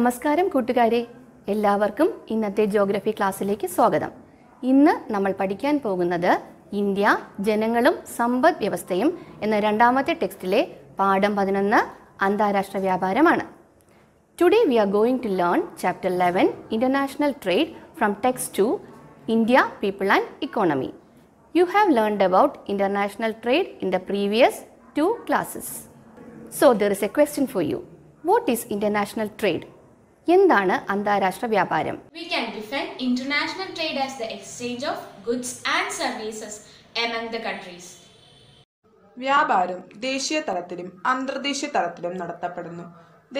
നമസ്കാരം കൂട്ടുകാരെ എല്ലാവർക്കും ഇന്നത്തെ ജോഗ്രഫി ക്ലാസ്സിലേക്ക് സ്വാഗതം ഇന്ന് നമ്മൾ പഠിക്കാൻ പോകുന്നത് ഇന്ത്യ ജനങ്ങളും സമ്പദ് വ്യവസ്ഥയും എന്ന രണ്ടാമത്തെ ടെക്സ്റ്റിലെ പാഠം പതിനൊന്ന് അന്താരാഷ്ട്ര വ്യാപാരമാണ് today we are going to learn chapter eleven international trade from text to India people and economy you have learned about international trade in the previous two classes so there is a question for you what is international trade എന്താണ് അന്താരാഷ്ട്ര വ്യാപാരം we can define international trade as the exchange of goods and services among the countries വ്യാപാരം ദേശീയ തലത്തിലും അന്തർദേശീയ തലത്തിലും നടത്തപ്പെടുന്നു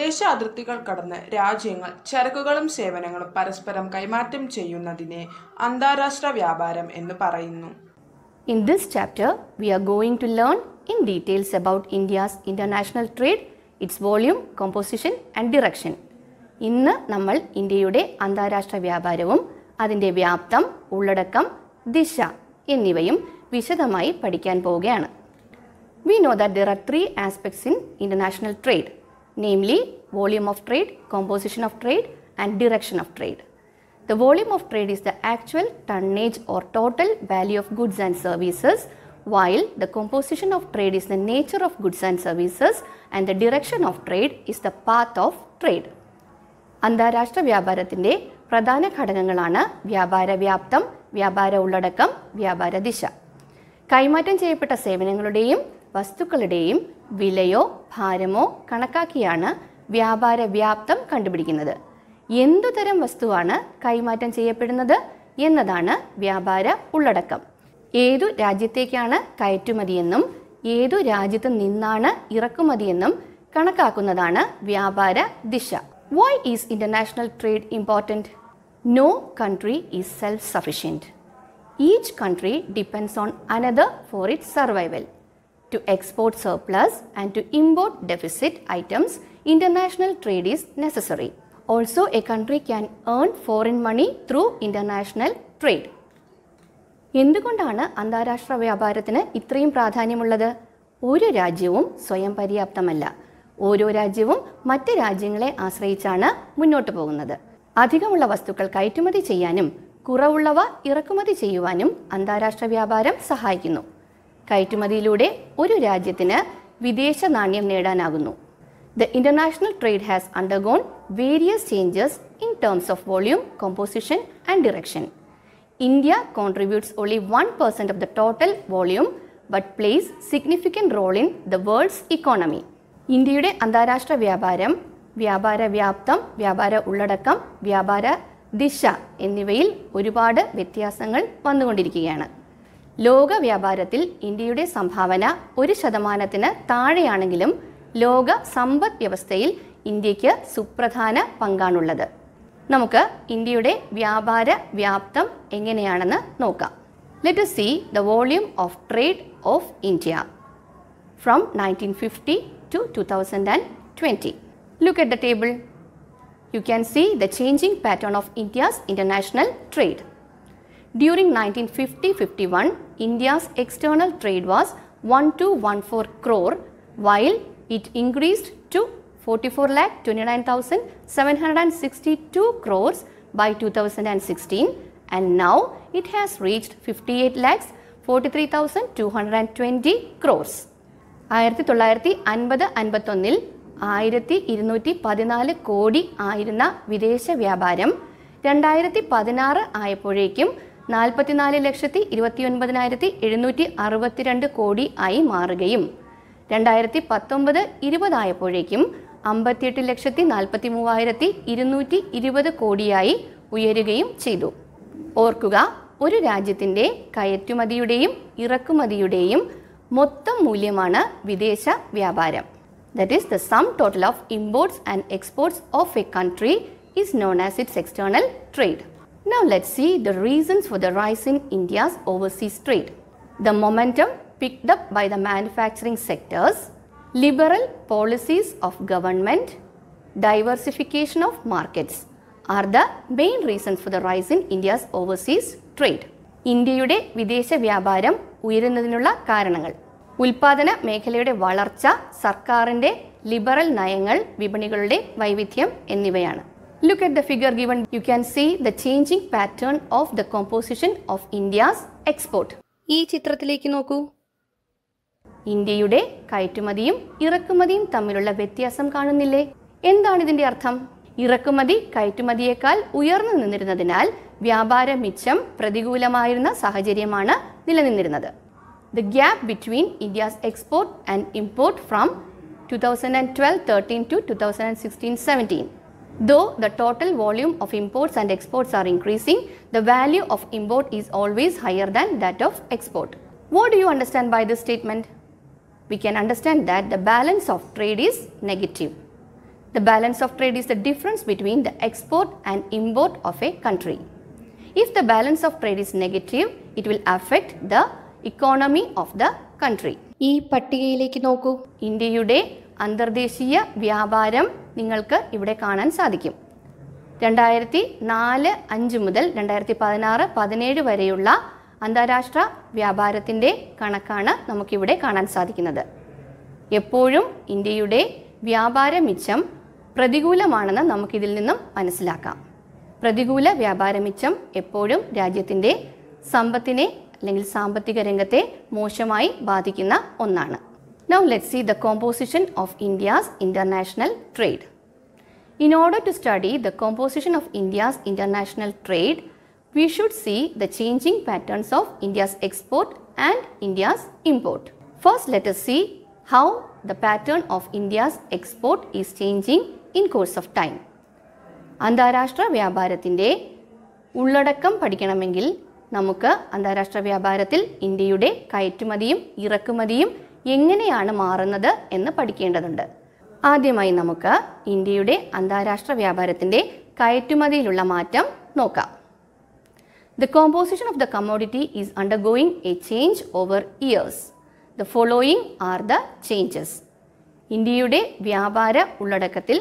ദേശ അതിർത്തികൾ കടന്ന് രാജ്യങ്ങൾ ചരക്കുകളും സേവനങ്ങളും പരസ്പരം കൈമാറ്റം ചെയ്യുന്നതിനെ അന്താരാഷ്ട്ര വ്യാപാരം എന്ന് പറയുന്നു in this chapter we are going to learn in details about India's international trade its volume composition and direction ഇന്ന് നമ്മൾ ഇന്ത്യയുടെ അന്താരാഷ്ട്ര വ്യാപാരവും അതിൻ്റെ വ്യാപ്തം ഉള്ളടക്കം ദിശ എന്നിവയും വിശദമായി പഠിക്കാൻ പോവുകയാണ് we know that there are three aspects in international trade namely volume of trade composition of trade and direction of trade the volume of trade is the actual tonnage or total value of goods and services while the composition of trade is the nature of goods and services and the direction of trade is the path of trade അന്താരാഷ്ട്ര വ്യാപാരത്തിന്റെ പ്രധാന ഘടകങ്ങളാണ് വ്യാപാര വ്യാപ്തം വ്യാപാര ഉള്ളടക്കം വ്യാപാര ദിശ കൈമാറ്റം ചെയ്യപ്പെട്ട സേവനങ്ങളുടെയും വസ്തുക്കളുടെയും വിലയോ ഭാരമോ കണക്കാക്കിയാണ് വ്യാപാര വ്യാപ്തം കണ്ടുപിടിക്കുന്നത് എന്തുതരം വസ്തുവാണ് കൈമാറ്റം ചെയ്യപ്പെടുന്നത് എന്നതാണ് വ്യാപാര ഉള്ളടക്കം ഏതു രാജ്യത്തേക്കാണ് കയറ്റുമതിയെന്നും ഏതു രാജ്യത്ത് നിന്നാണ് ഇറക്കുമതിയെന്നും കണക്കാക്കുന്നതാണ് വ്യാപാര ദിശ Why is international trade important? No country is self sufficient. Each country depends on another for its survival. To export surplus and to import deficit items, international trade is necessary. Also, a country can earn foreign money through international trade. എന്തുകൊണ്ടാണ് അന്താരാഷ്ട്ര വ്യാപാരത്തിന് ഇത്രയും പ്രാധാന്യമുള്ളത് ഒരു രാജ്യവും സ്വയം പര്യാപ്തമല്ല ഓരോ രാജ്യവും മറ്റ് രാജ്യങ്ങളെ ആശ്രയിച്ചാണ് മുന്നോട്ടു പോകുന്നത് അധികമുള്ള വസ്തുക്കൾ കയറ്റുമതി ചെയ്യാനും കുറവുള്ളവ ഇറക്കുമതി ചെയ്യുവാനും അന്താരാഷ്ട്ര വ്യാപാരം സഹായിക്കുന്നു കയറ്റുമതിയിലൂടെ ഒരു രാജ്യത്തിന് വിദേശ നാണ്യം നേടാനാകുന്നു the international trade has undergone various changes in terms of volume composition and direction India contributes only one percent of the total volume but plays significant role in the world's economy ഇന്ത്യയുടെ അന്താരാഷ്ട്ര വ്യാപാരം വ്യാപാര വ്യാപ്തം വ്യാപാര ഉള്ളടക്കം വ്യാപാര ദിശ എന്നിവയിൽ ഒരുപാട് വ്യത്യാസങ്ങൾ വന്നുകൊണ്ടിരിക്കുകയാണ് ലോക വ്യാപാരത്തിൽ ഇന്ത്യയുടെ സംഭാവന ഒരു ശതമാനത്തിന് താഴെയാണെങ്കിലും ലോക സമ്പദ് വ്യവസ്ഥയിൽ ഇന്ത്യക്ക് സുപ്രധാന പങ്കാണുള്ളത് നമുക്ക് ഇന്ത്യയുടെ വ്യാപാര വ്യാപ്തം എങ്ങനെയാണെന്ന് നോക്കാം let see the volume of trade of India from nineteen fifty to 2020. Look at the table. You can see the changing pattern of India's international trade. During 1950-51, India's external trade was 1214 crore while it increased to 44 lakh crores by 2016 and now it has reached 58 crores. ആയിരത്തി തൊള്ളായിരത്തി അൻപത് അൻപത്തൊന്നിൽ ആയിരത്തി ഇരുന്നൂറ്റി പതിനാല് കോടി ആയിരുന്ന വിദേശ വ്യാപാരം രണ്ടായിരത്തി പതിനാറ് ആയപ്പോഴേക്കും നാൽപ്പത്തിനാല് ലക്ഷത്തി ഇരുപത്തിയൊൻപതിനായിരത്തി എഴുന്നൂറ്റി അറുപത്തിരണ്ട് കോടി ആയി മാറുകയും രണ്ടായിരത്തി പത്തൊമ്പത് ഇരുപതായപ്പോഴേക്കും അമ്പത്തിയെട്ട് ലക്ഷത്തി നാൽപ്പത്തി മൂവായിരത്തി ഇരുന്നൂറ്റി ഇരുപത് കോടിയായി ഉയരുകയും ചെയ്തു ഓർക്കുക ഒരു രാജ്യത്തിൻ്റെ കയറ്റുമതിയുടെയും ഇറക്കുമതിയുടെയും മൊത്തം മൂല്യമാണ് വിദേശ വ്യാപാരം that is the sum total of imports and exports of a country is known as its external Now let's see the reasons for the rise in India's overseas trade. The momentum picked up by the manufacturing sectors, liberal policies of government, diversification of markets are the main reasons for the rise in India's overseas trade. ഇന്ത്യയുടെ വിദേശ വ്യാപാരം ഉയരുന്നതിനുള്ള കാരണങ്ങൾ ഉൽപാദന മേഖലയുടെ വളർച്ച സർക്കാരിൻ്റെ liberal നയങ്ങൾ വിപണികളുടെ വൈവിധ്യം എന്നിവയാണ് look at the figure given you can see the changing pattern of the composition of India's export ഈ ചിത്രത്തിലേക്ക് നോക്കൂ ഇന്ത്യയുടെ കയറ്റുമതിയും ഇറക്കുമതിയും തമ്മിലുള്ള വ്യത്യാസം കാണുന്നില്ലേ എന്താണ് ഇതിന്റെ അർത്ഥം ഇറക്കുമതി കയറ്റുമതിയേക്കാൾ ഉയർന്നു നിന്നിരുന്നതിനാൽ വ്യാപാര മിച്ചം പ്രതികൂലമായിരുന്ന സാഹചര്യമാണ് നിലനിന്നിരുന്നത് the gap between India's export and import from two thousand and twelve thirteen to two thousand and sixteen Though the total volume of imports and exports are increasing, the value of import is always higher than that of export. What do you understand by this statement? We can understand that the balance of trade is negative. The balance of trade is the difference between the export and import of a country. If the balance of trade is negative, it will affect the economy of the country. ഈ പട്ടികയിലേക്ക് നോക്കൂ ഇന്ത്യയുടെ അന്തർദേശീയ വ്യാപാരം നിങ്ങൾക്ക് ഇവിടെ കാണാൻ സാധിക്കും രണ്ടായിരത്തി നാല് അഞ്ച് മുതൽ രണ്ടായിരത്തി പതിനാറ് പതിനേഴ് വരെയുള്ള അന്താരാഷ്ട്ര വ്യാപാരത്തിൻ്റെ കണക്കാണ് നമുക്കിവിടെ കാണാൻ സാധിക്കുന്നത് എപ്പോഴും ഇന്ത്യയുടെ വ്യാപാര മിച്ചം പ്രതികൂലമാണെന്ന് നമുക്കിതിൽ നിന്നും മനസ്സിലാക്കാം പ്രതികൂല വ്യാപാരമിച്ചം എപ്പോഴും രാജ്യത്തിൻ്റെ സമ്പത്തിനെ അല്ലെങ്കിൽ സാമ്പത്തിക രംഗത്തെ മോശമായി ബാധിക്കുന്ന ഒന്നാണ് now let see the composition of India's international trade in order to study the composition of India's international trade we should see the changing patterns of India's export and India's import first let see how the pattern of India's export is changing in course of time അന്താരാഷ്ട്ര വ്യാപാരത്തിൻ്റെ ഉള്ളടക്കം പഠിക്കണമെങ്കിൽ നമുക്ക് അന്താരാഷ്ട്ര വ്യാപാരത്തിൽ ഇന്ത്യയുടെ കയറ്റുമതിയും ഇറക്കുമതിയും എങ്ങനെയാണ് മാറുന്നത് എന്ന് പഠിക്കേണ്ടതുണ്ട് ആദ്യമായി നമുക്ക് ഇന്ത്യയുടെ അന്താരാഷ്ട്ര വ്യാപാരത്തിൻ്റെ കയറ്റുമതിയിലുള്ള മാറ്റം നോക്കാം the composition of the commodity is going a change over years the following are the changes ഇന്ത്യയുടെ വ്യാപാര ഉള്ളടക്കത്തിൽ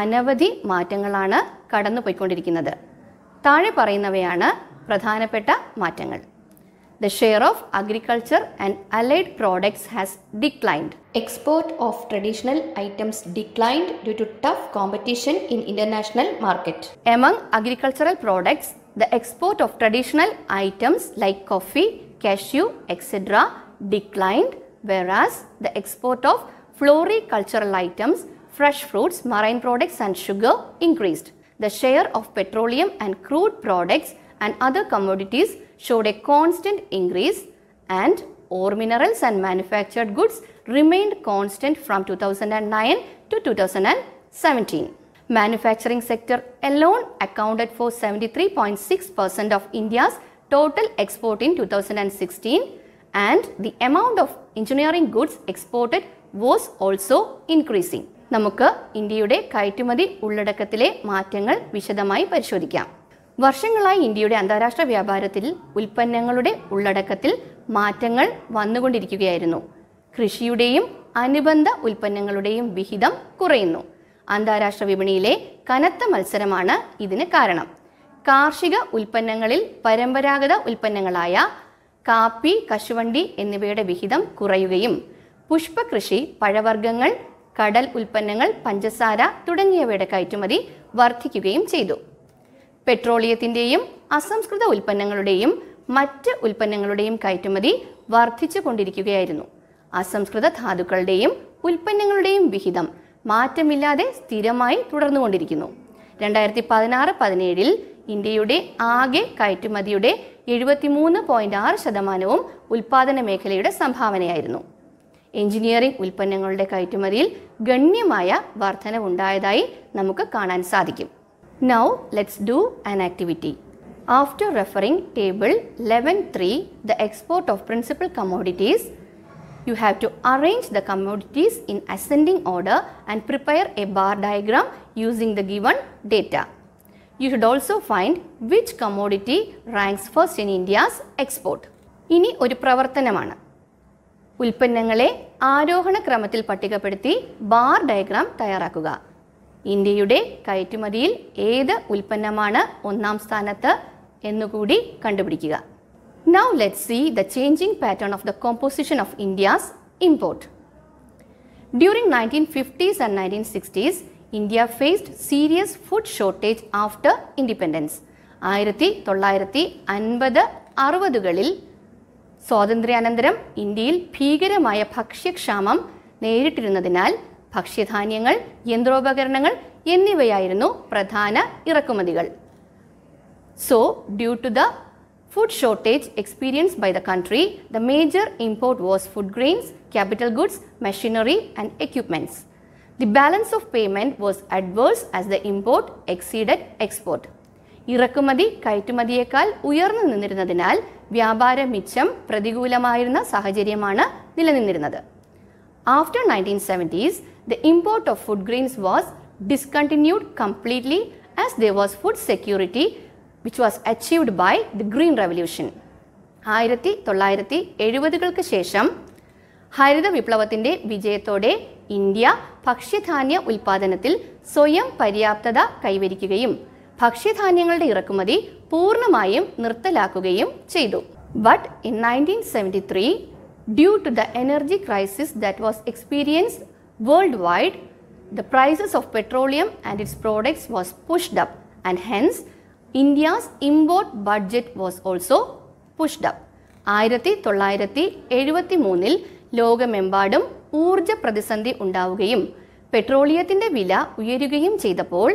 അനവധി മാറ്റങ്ങളാണ് കടന്നു പോയിക്കൊണ്ടിരിക്കുന്നത് താഴെ പറയുന്നവയാണ് പ്രധാനപ്പെട്ട മാറ്റങ്ങൾ the share of agriculture and allied products has declined export of traditional items declined due to tough competition in international market among agricultural products the export of traditional items like coffee cashew etcetera declined whereas the export of floricultural items fresh fruits marine products and sugar increased the share of petroleum and crude products and other commodities showed a constant increase and ore minerals and manufactured goods remained constant from 2009 to 2017. Manufacturing sector alone accounted for 73.6% of India's total export in 2016 and the amount of engineering goods exported was also increasing. നമുക്ക് ഇന്ത്യയുടെ കയറ്റുമതി ഉള്ളടക്കത്തിലെ മാറ്റങ്ങൾ വിശദമായി പരിശോധിക്കാം വർഷങ്ങളായി ഇന്ത്യയുടെ അന്താരാഷ്ട്ര വ്യാപാരത്തിൽ ഉൽപ്പന്നങ്ങളുടെ ഉള്ളടക്കത്തിൽ മാറ്റങ്ങൾ വന്നുകൊണ്ടിരിക്കുകയായിരുന്നു കൃഷിയുടെയും അനുബന്ധ ഉൽപ്പന്നങ്ങളുടെയും വിഹിതം കുറയുന്നു അന്താരാഷ്ട്ര വിപണിയിലെ കനത്ത മത്സരമാണ് ഇതിന് കാരണം കാർഷിക ഉൽപ്പന്നങ്ങളിൽ പരമ്പരാഗത ഉൽപ്പന്നങ്ങളായ കാപ്പി കശുവണ്ടി എന്നിവയുടെ വിഹിതം കുറയുകയും പുഷ്പകൃഷി പഴവർഗ്ഗങ്ങൾ കടൽ ഉൽപ്പന്നങ്ങൾ പഞ്ചസാര തുടങ്ങിയവയുടെ കയറ്റുമതി വർദ്ധിക്കുകയും ചെയ്തു പെട്രോളിയത്തിൻ്റെയും അസംസ്കൃത ഉൽപ്പന്നങ്ങളുടെയും മറ്റ് ഉൽപ്പന്നങ്ങളുടെയും കയറ്റുമതി വർദ്ധിച്ചു കൊണ്ടിരിക്കുകയായിരുന്നു അസംസ്കൃത ധാതുക്കളുടെയും ഉൽപ്പന്നങ്ങളുടെയും വിഹിതം മാറ്റമില്ലാതെ സ്ഥിരമായി തുടർന്നുകൊണ്ടിരിക്കുന്നു രണ്ടായിരത്തി പതിനാറ് പതിനേഴിൽ ഇന്ത്യയുടെ ആകെ കയറ്റുമതിയുടെ എഴുപത്തിമൂന്ന് പോയിന്റ് ആറ് ശതമാനവും ഉൽപാദന മേഖലയുടെ സംഭാവനയായിരുന്നു എഞ്ചിനീയറിംഗ് ഉൽപ്പന്നങ്ങളുടെ കയറ്റുമതിയിൽ ഗണ്യമായ ഉണ്ടായതായി നമുക്ക് കാണാൻ സാധിക്കും now let's do an activity after referring table eleven three the export of principal commodities you have to arrange the commodities in ascending order and prepare a bar diagram using the given data you should also find which commodity ranks first in India's export ഇനി ഒരു പ്രവർത്തനമാണ് ഉൽപ്പന്നങ്ങളെ ആരോഹണ ക്രമത്തിൽ പട്ടികപ്പെടുത്തി bar diagram തയ്യാറാക്കുക ഇന്ത്യയുടെ കയറ്റുമതിയിൽ ഏത് ഉൽപ്പന്നമാണ് ഒന്നാം സ്ഥാനത്ത് എന്നുകൂടി കണ്ടുപിടിക്കുക now let see the changing pattern of the composition of India's import during nineteen fifties and nineteen sixties India faced serious food shortage after independence ആയിരത്തി തൊള്ളായിരത്തി അൻപത് അറുപതുകളിൽ സ്വാതന്ത്ര്യാനന്തരം ഇന്ത്യയിൽ ഭീകരമായ ഭക്ഷ്യക്ഷാമം നേരിട്ടിരുന്നതിനാൽ ഭക്ഷ്യധാന്യങ്ങൾ യന്ത്രോപകരണങ്ങൾ എന്നിവയായിരുന്നു പ്രധാന ഇറക്കുമതികൾ so due to the food shortage experience by the country the major import was food grains capital goods machinery and equipments the balance of payment was adverse as the import exceeded export ഇറക്കുമതി കയറ്റുമതിയേക്കാൾ ഉയർന്നു നിന്നിരുന്നതിനാൽ വ്യാപാര മിച്ചം പ്രതികൂലമായിരുന്ന സാഹചര്യമാണ് നിലനിന്നിരുന്നത് after nineteen seventies the import of food grains was discontinued completely as the was food security which was achieved by the green revolution ആയിരത്തി തൊള്ളായിരത്തി എഴുപതുകൾക്ക് ശേഷം ഹരിത വിപ്ലവത്തിൻ്റെ വിജയത്തോടെ ഇന്ത്യ ഭക്ഷ്യധാന്യ ഉൽപാദനത്തിൽ സ്വയം പര്യാപ്തത കൈവരിക്കുകയും ഭക്ഷ്യധാന്യങ്ങളുടെ ഇറക്കുമതി പൂർണ്ണമായും നിർത്തലാക്കുകയും ചെയ്തു but in nineteen seventy three due to the energy crisis that was experienced world wide the prices of petroleum and its products was pushed up and hence India's import budget was also pushed up ആയിരത്തി തൊള്ളായിരത്തി എഴുപത്തി മൂന്നിൽ ലോകമെമ്പാടും ഊർജ പ്രതിസന്ധി ഉണ്ടാവുകയും പെട്രോളിയത്തിൻ്റെ വില ഉയരുകയും ചെയ്തപ്പോൾ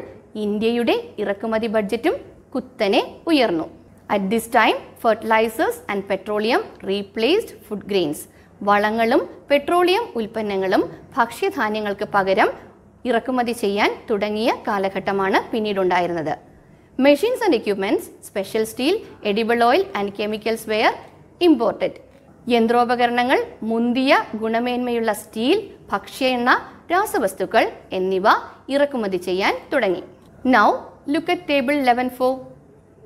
ഇന്ത്യയുടെ ഇറക്കുമതി ബഡ്ജറ്റും കുത്തനെ ഉയർന്നു at this time fertilizers and petroleum replaced food grains വളങ്ങളും പെട്രോളിയം ഉൽപ്പന്നങ്ങളും ഭക്ഷ്യധാന്യങ്ങൾക്ക് പകരം ഇറക്കുമതി ചെയ്യാൻ തുടങ്ങിയ കാലഘട്ടമാണ് പിന്നീടുണ്ടായിരുന്നത് machines and equipments special steel edible oil and chemicals were imported യന്ത്രോപകരണങ്ങൾ മുന്തിയ ഗുണമേന്മയുള്ള സ്റ്റീൽ ഭക്ഷ്യ എണ്ണ രാസവസ്തുക്കൾ എന്നിവ ഇറക്കുമതി ചെയ്യാൻ തുടങ്ങി Now look at table 11.4.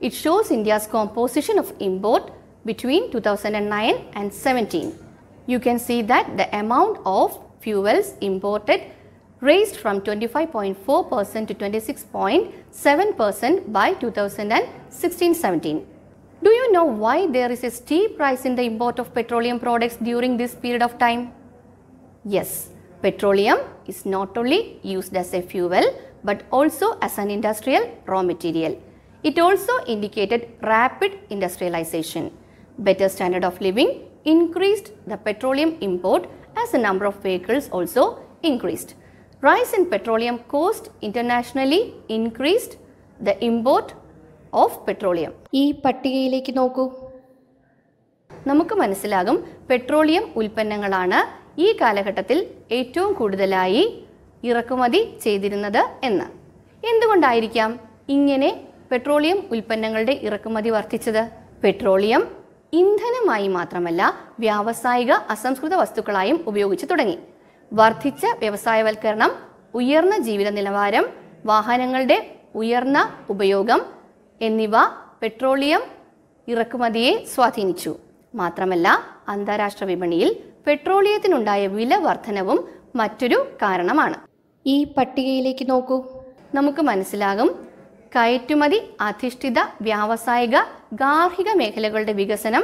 It shows India's composition of import between 2009 and 17. You can see that the amount of fuels imported raised from 25.4% to 26.7% by 2016-17. Do you know why there is a steep rise in the import of petroleum products during this period of time? Yes, petroleum is not only used as a fuel but also as an industrial raw material. It also indicated rapid industrialization. Better standard of living increased the petroleum import as the number of vehicles also increased. Rise in petroleum cost internationally increased the import of petroleum. നമുക്ക് മനസ്സിലാകും petroleum ഉൽപ്പന്നങ്ങളാണ് ഈ കാലഘട്ടത്തിൽ ഏറ്റവും കൂടുതലായി ഇറക്കുമതി ചെയ്തിരുന്നത് എന്ന് എന്തുകൊണ്ടായിരിക്കാം ഇങ്ങനെ പെട്രോളിയം ഉൽപ്പന്നങ്ങളുടെ ഇറക്കുമതി വർദ്ധിച്ചത് പെട്രോളിയം ഇന്ധനമായി മാത്രമല്ല വ്യാവസായിക അസംസ്കൃത വസ്തുക്കളായും ഉപയോഗിച്ചു തുടങ്ങി വർദ്ധിച്ച വ്യവസായവൽക്കരണം ഉയർന്ന ജീവിത നിലവാരം വാഹനങ്ങളുടെ ഉയർന്ന ഉപയോഗം എന്നിവ പെട്രോളിയം ഇറക്കുമതിയെ സ്വാധീനിച്ചു മാത്രമല്ല അന്താരാഷ്ട്ര വിപണിയിൽ പെട്രോളിയത്തിനുണ്ടായ വില വർധനവും മറ്റൊരു കാരണമാണ് ഈ പട്ടികയിലേക്ക് നോക്കൂ നമുക്ക് മനസ്സിലാകും കയറ്റുമതി അധിഷ്ഠിത വ്യാവസായിക ഗാർഹിക മേഖലകളുടെ വികസനം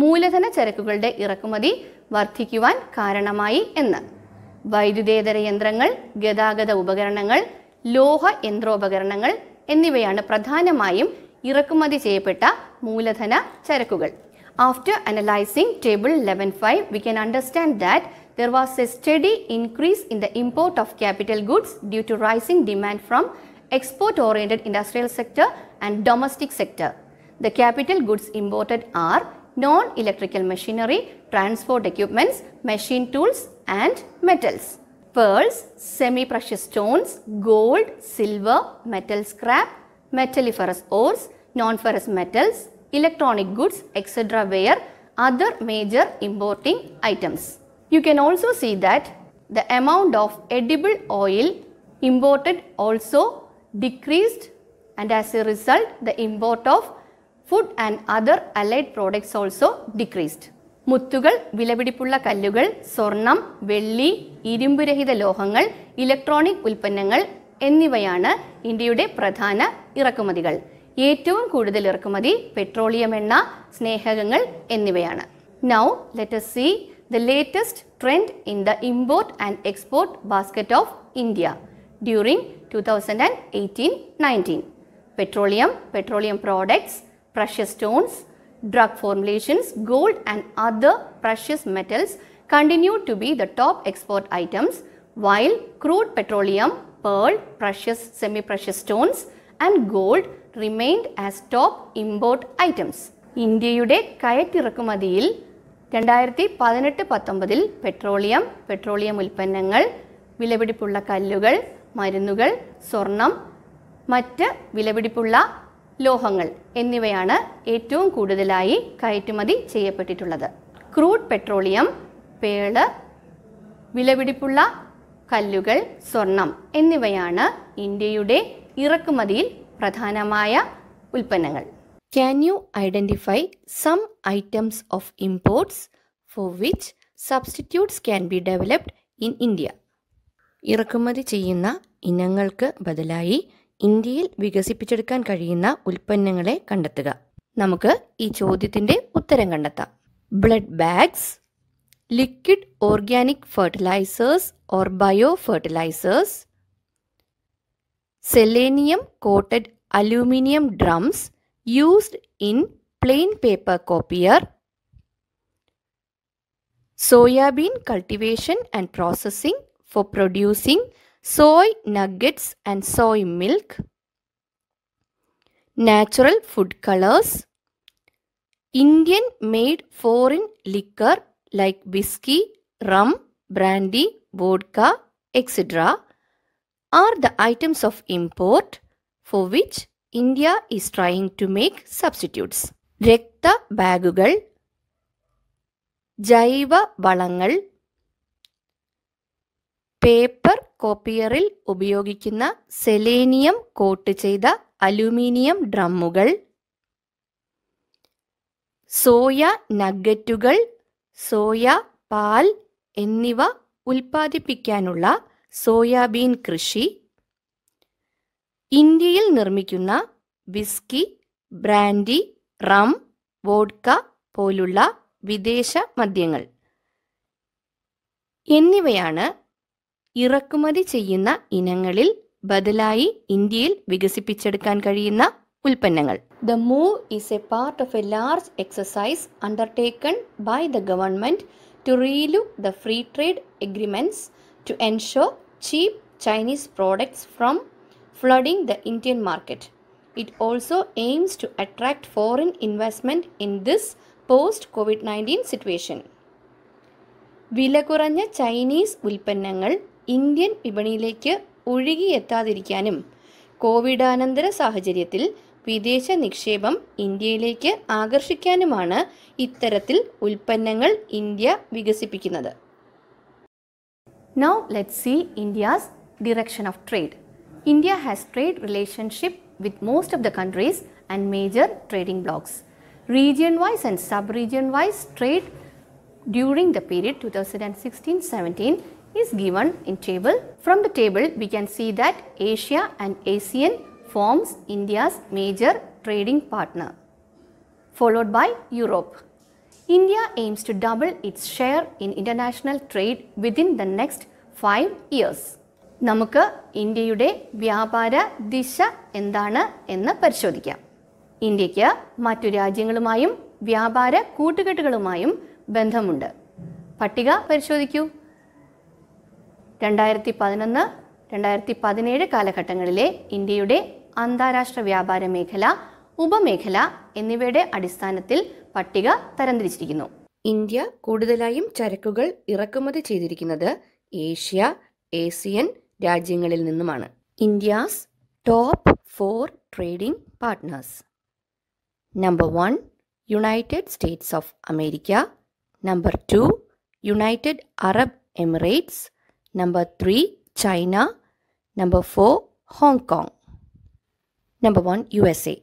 മൂലധന ചരക്കുകളുടെ ഇറക്കുമതി വർദ്ധിക്കുവാൻ കാരണമായി എന്ന് വൈദ്യുതേതര യന്ത്രങ്ങൾ ഗതാഗത ഉപകരണങ്ങൾ ലോഹ യന്ത്രോപകരണങ്ങൾ എന്നിവയാണ് പ്രധാനമായും ഇറക്കുമതി ചെയ്യപ്പെട്ട മൂലധന ചരക്കുകൾ after analysing table eleven five we can understand that there was a steady increase in the import of capital goods due to rising demand from export-oriented industrial sector and domestic sector. The capital goods imported are non-electrical machinery, transport equipments, machine tools and metals. Pearls, semi-precious stones, gold, silver, metal scrap, metalliferous ores, non-ferrous metals, electronic goods, etc. were other major importing items. You can also see that the amount of edible oil imported also decreased and as a result the import of food and other allied products also decreased. Muttugal, Vilabidipulla Kalugal, Sornam, Velli, Idimburahida Lohangal, Electronic Wilpanangal, Ennivayana, Indiude Pradhana, Irakumadigal. Etuum Kuddil Irakumadi, Petroleum Enna, Snehagangal, Ennivayana. Now let us see the latest trend in the import and export basket of India during 2018-19. Petroleum, petroleum products, precious stones, drug formulations, gold and other precious metals continue to be the top export items while crude petroleum, pearl, precious, semi-precious stones and gold remained as top import items. ഇന്ത്യയുടെ കയറ്റിറക്കുമതിയിൽ രണ്ടായിരത്തി പതിനെട്ട് പത്തൊമ്പതിൽ petroleum petroleum ഉൽപ്പന്നങ്ങൾ വിലപിടിപ്പുള്ള കല്ലുകൾ മരുന്നുകൾ സ്വർണം മറ്റ് വിലപിടിപ്പുള്ള ലോഹങ്ങൾ എന്നിവയാണ് ഏറ്റവും കൂടുതലായി കയറ്റുമതി ചെയ്യപ്പെട്ടിട്ടുള്ളത് ക്രൂഡ് പെട്രോളിയം പേള് വിലപിടിപ്പുള്ള കല്ലുകൾ സ്വർണം എന്നിവയാണ് ഇന്ത്യയുടെ ഇറക്കുമതിയിൽ പ്രധാനമായ ഉൽപ്പന്നങ്ങൾ can you identify some items of imports for which substitutes can be developed in India ഇറക്കുമതി ചെയ്യുന്ന ഇനങ്ങൾക്ക് ബദലായി ഇന്ത്യയിൽ വികസിപ്പിച്ചെടുക്കാൻ കഴിയുന്ന ഉൽപ്പന്നങ്ങളെ കണ്ടെത്തുക നമുക്ക് ഈ ചോദ്യത്തിൻ്റെ ഉത്തരം കണ്ടെത്താം blood bags liquid organic fertilizers or bio fertilizers selenium coated aluminium drums used in plain paper copier, soya bean cultivation and processing for producing soy nuggets and soy milk, natural food colors, Indian made foreign liquor like whiskey, rum, brandy, vodka, etc. are the items of import for which India is trying to make substitutes രക്ത ബാഗുകൾ ജൈവ വളങ്ങൾ paper കോപ്പിയറിൽ ഉപയോഗിക്കുന്ന selenium coat ചെയ്ത aluminium ഡ്രമ്മുകൾ soya നഗറ്റുകൾ soya പാൽ എന്നിവ ഉൽപ്പാദിപ്പിക്കാനുള്ള സോയാബീൻ കൃഷി ഇന്ത്യയിൽ നിർമ്മിക്കുന്ന വിസ്കി ബ്രാൻഡി റം വോഡ്ക പോലുള്ള വിദേശ മദ്യങ്ങൾ എന്നിവയാണ് ഇറക്കുമതി ചെയ്യുന്ന ഇനങ്ങളിൽ ബദലായി ഇന്ത്യയിൽ വികസിപ്പിച്ചെടുക്കാൻ കഴിയുന്ന ഉൽപ്പന്നങ്ങൾ the move is a part of a large exercise undertaken by the government to relook the free trade agreements to ensure cheap Chinese products from flooding the Indian market. It also aims to attract foreign investment in this post COVID nineteen situation വില കുറഞ്ഞ Chinese ഉൽപ്പന്നങ്ങൾ Indian വിപണിയിലേക്ക് ഒഴുകിയെത്താതിരിക്കാനും കോവിഡാനന്തര സാഹചര്യത്തിൽ വിദേശ നിക്ഷേപം ഇന്ത്യയിലേക്ക് ആകർഷിക്കാനുമാണ് ഇത്തരത്തിൽ ഉൽപ്പന്നങ്ങൾ ഇന്ത്യ വികസിപ്പിക്കുന്നത് now let see India's direction of trade India has trade relationship with most of the countries and major trading blocs. Region-wise and sub-region-wise trade during the period 2016-17 is given in table. From the table, we can see that Asia and ASEAN forms India's major trading partner, followed by Europe. India aims to double its share in international trade within the next five years. നമുക്ക് ഇന്ത്യയുടെ വ്യാപാര ദിശ എന്താണ് എന്ന് പരിശോധിക്കാം ഇന്ത്യക്ക് മറ്റു രാജ്യങ്ങളുമായും വ്യാപാര കൂട്ടുകെട്ടുകളുമായും ബന്ധമുണ്ട് പട്ടിക പരിശോധിക്കൂ രണ്ടായിരത്തി പതിനൊന്ന് രണ്ടായിരത്തി പതിനേഴ് കാലഘട്ടങ്ങളിലെ ഇന്ത്യയുടെ അന്താരാഷ്ട്ര വ്യാപാര മേഖല ഉപമേഖല എന്നിവയുടെ അടിസ്ഥാനത്തിൽ പട്ടിക തരംതിരിച്ചിരിക്കുന്നു ഇന്ത്യ കൂടുതലായും ചരക്കുകൾ ഇറക്കുമതി ചെയ്തിരിക്കുന്നത് ഏഷ്യ ഏസിയൻ രാജ്യങ്ങളിൽ നിന്നുമാണ് India's top four trading partners number one United States of America number two United Arab Emirates number three China number four Hong Kong number one U S A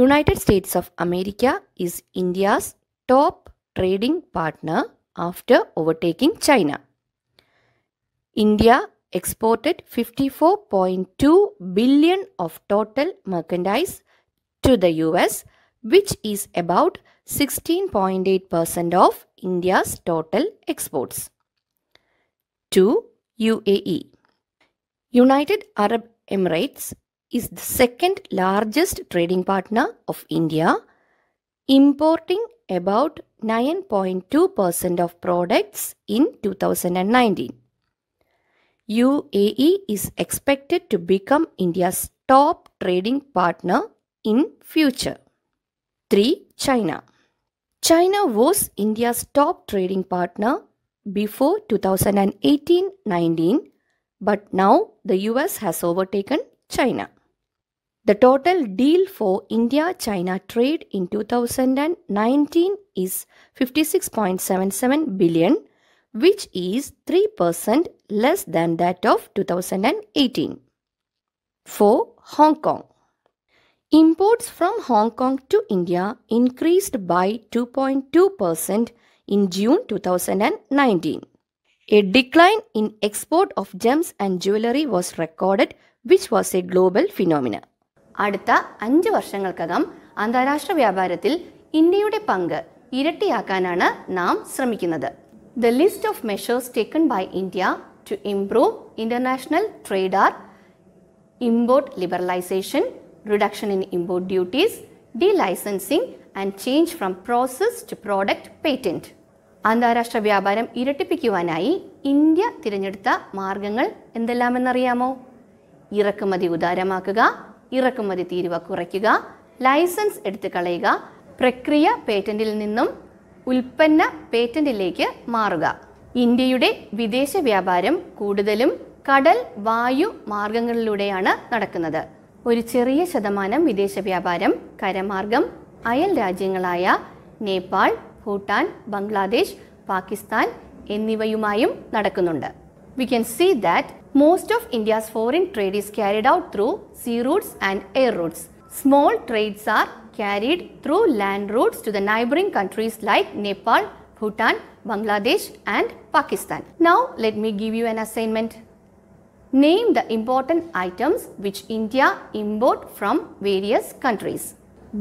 United States of America is India's top trading partner after overtaking China India exported 54.2 billion of total merchandise to the US, which is about 16.8% of India's total exports. To UAE. United Arab Emirates is the second largest trading partner of India, importing about 9.2% of products in 2019. UAE is expected to become India's top trading partner in future. 3. China China was India's top trading partner before 2018-19 but now the US has overtaken China. The total deal for India-China trade in 2019 is 56.77 billion which is 3% less than that of 2018. 4. Hong Kong. Imports from Hong Kong to India increased by 2.2% in June 2019. A decline in export of gems and jewelry was recorded, which was a global phenomenon. അടുത്ത അഞ്ച് വർഷങ്ങൾക്കകം അന്താരാഷ്ട്ര വ്യാപാരത്തിൽ ഇന്ത്യയുടെ പങ്ക് ഇരട്ടിയാക്കാനാണ് നാം ശ്രമിക്കുന്നത് The list of measures taken by India to improve international trade are import liberalization, reduction in import duties, delicensing and change from process to product patent. അന്താരാഷ്ട്ര വ്യാപാരം ഇരട്ടിപ്പിക്കുവാനായി ഇന്ത്യ തിരഞ്ഞെടുത്ത മാർഗങ്ങൾ എന്തെല്ലാമെന്നറിയാമോ ഇറക്കുമതി ഉദാരമാക്കുക ഇറക്കുമതി തീരുവ കുറയ്ക്കുക ലൈസൻസ് എടുത്തു കളയുക പ്രക്രിയ പേറ്റന്റിൽ നിന്നും ഉൽപ്പന്ന പേറ്റന്റിലേക്ക് മാറുക ഇന്ത്യയുടെ വിദേശ വ്യാപാരം കൂടുതലും കടൽ വായു മാർഗങ്ങളിലൂടെയാണ് നടക്കുന്നത് ഒരു ചെറിയ ശതമാനം വിദേശ വ്യാപാരം കരമാർഗം അയൽ രാജ്യങ്ങളായ നേപ്പാൾ ഭൂട്ടാൻ ബംഗ്ലാദേശ് പാകിസ്ഥാൻ എന്നിവയുമായും നടക്കുന്നുണ്ട് we can see that most of India's foreign trade is carried out through sea routes and air routes small trades are carried through land routes to the neighboring countries like Nepal, Bhutan, Bangladesh and Pakistan. Now let me give you an assignment. Name the important items which India import from various countries.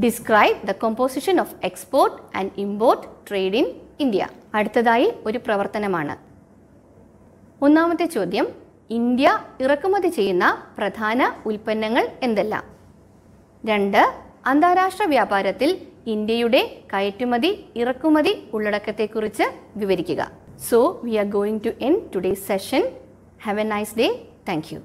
Describe the composition of export and import trade in India. അടുത്തതായി ഒരു പ്രവർത്തനമാണ് ഒന്നാമത്തെ ചോദ്യം India ഇറക്കുമതി ചെയ്യുന്ന പ്രധാന ulpannangal എന്തെല്ലാം രണ്ട് അന്താരാഷ്ട്ര വ്യാപാരത്തിൽ ഇന്ത്യയുടെ കയറ്റുമതി ഇറക്കുമതി ഉള്ളടക്കത്തെക്കുറിച്ച് വിവരിക്കുക so we are going to end today session have a nice day thank U